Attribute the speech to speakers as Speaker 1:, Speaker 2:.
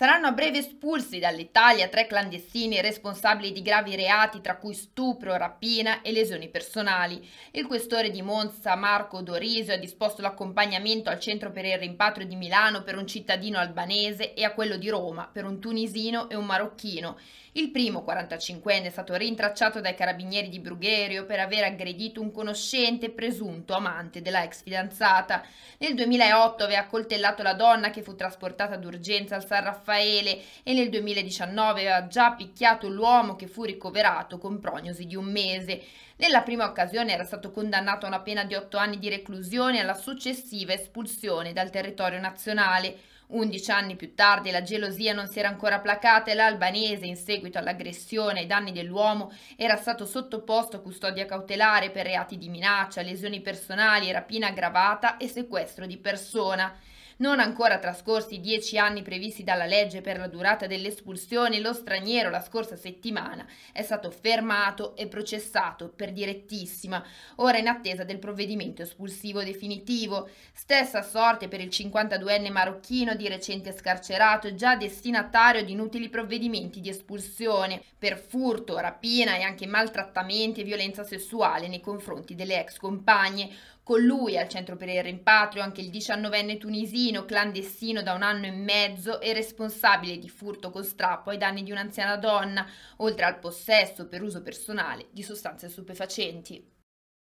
Speaker 1: Saranno a breve espulsi dall'Italia tre clandestini responsabili di gravi reati tra cui stupro, rapina e lesioni personali. Il questore di Monza Marco Dorisio ha disposto l'accompagnamento al centro per il rimpatrio di Milano per un cittadino albanese e a quello di Roma per un tunisino e un marocchino. Il primo, 45enne, è stato rintracciato dai carabinieri di Brugherio per aver aggredito un conoscente presunto amante della ex fidanzata. Nel 2008 aveva coltellato la donna che fu trasportata d'urgenza al San Raffaele e nel 2019 aveva già picchiato l'uomo che fu ricoverato con prognosi di un mese. Nella prima occasione era stato condannato a una pena di 8 anni di reclusione e alla successiva espulsione dal territorio nazionale. 11 anni più tardi la gelosia non si era ancora placata e l'albanese, in seguito all'aggressione ai danni dell'uomo, era stato sottoposto a custodia cautelare per reati di minaccia, lesioni personali, rapina aggravata e sequestro di persona. Non ancora trascorsi i dieci anni previsti dalla legge per la durata dell'espulsione, lo straniero la scorsa settimana è stato fermato e processato per direttissima, ora in attesa del provvedimento espulsivo definitivo. Stessa sorte per il 52enne marocchino di recente scarcerato, già destinatario di inutili provvedimenti di espulsione per furto, rapina e anche maltrattamenti e violenza sessuale nei confronti delle ex compagne. Con lui al centro per il rimpatrio anche il 19enne tunisino bambino clandestino da un anno e mezzo e responsabile di furto con strappo ai danni di un'anziana donna, oltre al possesso per uso personale di sostanze stupefacenti.